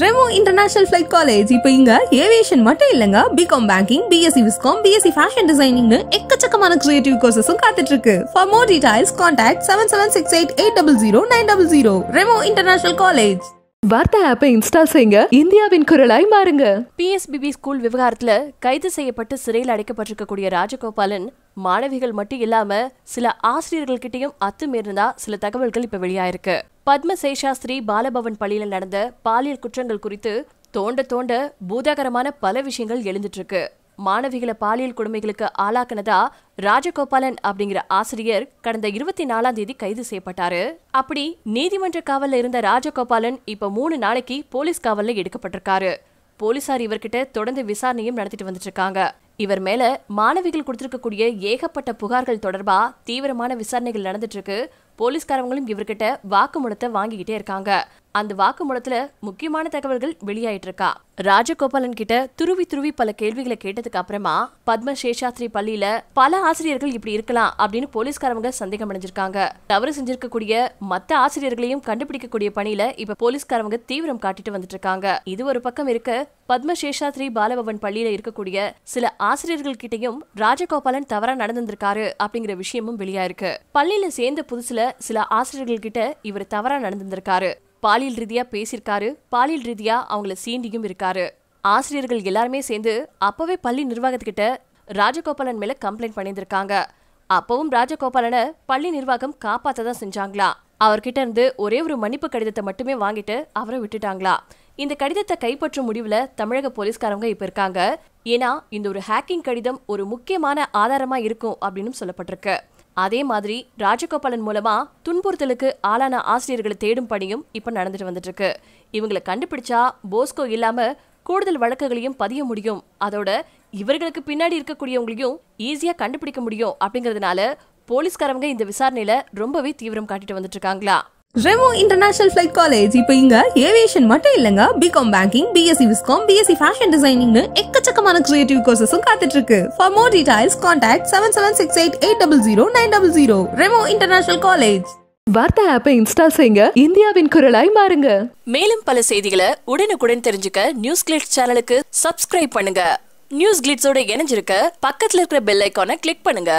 Remo international flight college இப்போ இங்க aviation மட்டும் இல்லைங்க BCom banking BSc viscom BSc fashion டிசைனிங்னு எக்கச்சக்கமான கிரியேட்டிவ் கோர்சஸும் காத்துட்டு இருக்கு for more details contact seven seven six eight eight double zero nine double zero Remo international college வார்த்தை ஆப்பை இன்ஸ்டால் செய்யுங்க இந்தியாவின் குரலாய் மாறுங்க பிஎஸ்பிபி ஸ்கூல் விவகாரத்தில் கைது செய்யப்பட்டு சிறையில் அடைக்கப்பட்டிருக்கக்கூடிய ராஜகோபாலன் மாணவிகள் மட்டும் இல்லாம சில ஆசிரியர்கள்கிட்டயும் அத்துமீறினதா சில தகவல்கள் இப்ப வெளியாயிருக்கு பத்ம சேஷாஸ்திரி பாலபவன் பள்ளியில நடந்த பாலியல் குற்றங்கள் குறித்து தோண்ட தோண்ட பூதாகரமான பல விஷயங்கள் எழுந்துட்டு இருக்கு மாணவிகளை பாலியல் கொடுமைகளுக்கு ஆளாக்குனதா ராஜகோபாலன் அப்படிங்கிற ஆசிரியர் கடந்த இருபத்தி நாலாம் தேதி கைது செய்யப்பட்டாரு அப்படி நீதிமன்ற காவல்ல இருந்த ராஜகோபாலன் இப்ப மூணு நாளைக்கு போலீஸ் காவல்ல எடுக்கப்பட்டிருக்காரு போலீசார் இவர்கிட்ட தொடர்ந்து விசாரணையும் நடத்திட்டு வந்துட்டு இருக்காங்க இவர் மேல மாணவிகள் கொடுத்திருக்கக்கூடிய ஏகப்பட்ட புகார்கள் தொடர்பா தீவிரமான விசாரணைகள் நடந்துட்டு இருக்கு போலீஸ்காரவங்களும் இவர்கிட்ட வாக்குமூலத்தை வாங்கிக்கிட்டே இருக்காங்க அந்த வாக்குமூலத்துல முக்கியமான தகவல்கள் வெளியாயிட்டு இருக்கா ராஜகோபாலன் கிட்ட துருவி துருவி பல கேள்விகளை கேட்டதுக்கு அப்புறமா பத்ம சேஷாஸ்திரி பள்ளியில பல ஆசிரியர்கள் இப்படி இருக்கலாம் அப்படின்னு போலீஸ்காரவங்க சந்தேகம் அடைஞ்சிருக்காங்க தவறு செஞ்சிருக்கக்கூடிய மத்த ஆசிரியர்களையும் கண்டுபிடிக்கக்கூடிய பணியில இப்ப போலீஸ்காரவங்க தீவிரம் காட்டிட்டு வந்துட்டு இருக்காங்க இது ஒரு பக்கம் இருக்க பத்ம சேஷாத்ரி பாலபவன் பள்ளியில இருக்கக்கூடிய சில ஆசிரியர்கள் கிட்டையும் ராஜகோபாலன் தவறா நடந்திருக்காரு அப்படிங்கிற விஷயமும் இருக்கு பள்ளியில சேர்ந்த புதுசுல சில ஆசிரியர்கள் கிட்ட இவர் தவறா நடந்திருக்காரு பாலியல் ரீதியாக பேசியிருக்காரு பாலியல் ரீதியாக அவங்கள சீண்டியும் இருக்காரு ஆசிரியர்கள் எல்லாருமே சேர்ந்து அப்போவே பள்ளி நிர்வாகத்துக்கிட்ட ராஜகோபாலன் மேலே கம்ப்ளைண்ட் பண்ணியிருந்திருக்காங்க அப்பவும் ராஜகோபாலனை பள்ளி நிர்வாகம் காப்பாற்ற தான் செஞ்சாங்களா அவர்கிட்ட இருந்து ஒரே ஒரு மன்னிப்பு கடிதத்தை மட்டுமே வாங்கிட்டு அவரை விட்டுட்டாங்களா இந்த கடிதத்தை கைப்பற்றும் முடிவில் தமிழக போலீஸ்காரங்க இப்போ இருக்காங்க ஏன்னா இந்த ஒரு ஹேக்கிங் கடிதம் ஒரு முக்கியமான ஆதாரமாக இருக்கும் அப்படின்னு சொல்லப்பட்டிருக்கு அதே மாதிரி ராஜகோபாலன் மூலமா துன்புறுத்தலுக்கு ஆளான ஆசிரியர்களை தேடும் பணியும் இப்ப நடந்துட்டு வந்துட்டு இருக்கு இவங்களை கண்டுபிடிச்சா போஸ்கோ இல்லாம கூடுதல் வழக்குகளையும் பதிய முடியும் அதோட இவர்களுக்கு பின்னாடி இருக்கக்கூடியவங்களையும் ஈஸியா கண்டுபிடிக்க முடியும் அப்படிங்கறதுனால போலீஸ்காரவங்க இந்த விசாரணையில ரொம்பவே தீவிரம் காட்டிட்டு வந்துட்டு இருக்காங்களா ரெமோ இன்டர்நேஷனல் ஃபிளைட் காலேஜ் இப்போ இங்க ஏவியேஷன் மட்டும் இல்லைங்க BCom banking BSc viscom BSc fashion டிசைனிங்னு எக்கச்சக்கமான கிரியேட்டிவ் கோர்சஸும் காத்துட்டு இருக்கு for more details contact seven seven six eight eight double zero nine double zero Remo international college வார்த்தை ஆப்பை இன்ஸ்டால் செய்யுங்க இந்தியாவின் குரலாய் மாறுங்க மேலும் பல செய்திகளை உடனுக்குடன் தெரிஞ்சுக்க நியூஸ் கிளிட்ஸ் சேனலுக்கு சப்ஸ்கிரைப் பண்ணுங்க நியூஸ் கிளிட்ஸோட இணைஞ்சிருக்க பக்கத்தில் இருக்கிற பெல் ஐக்கானை கிளிக் பண்ணுங்க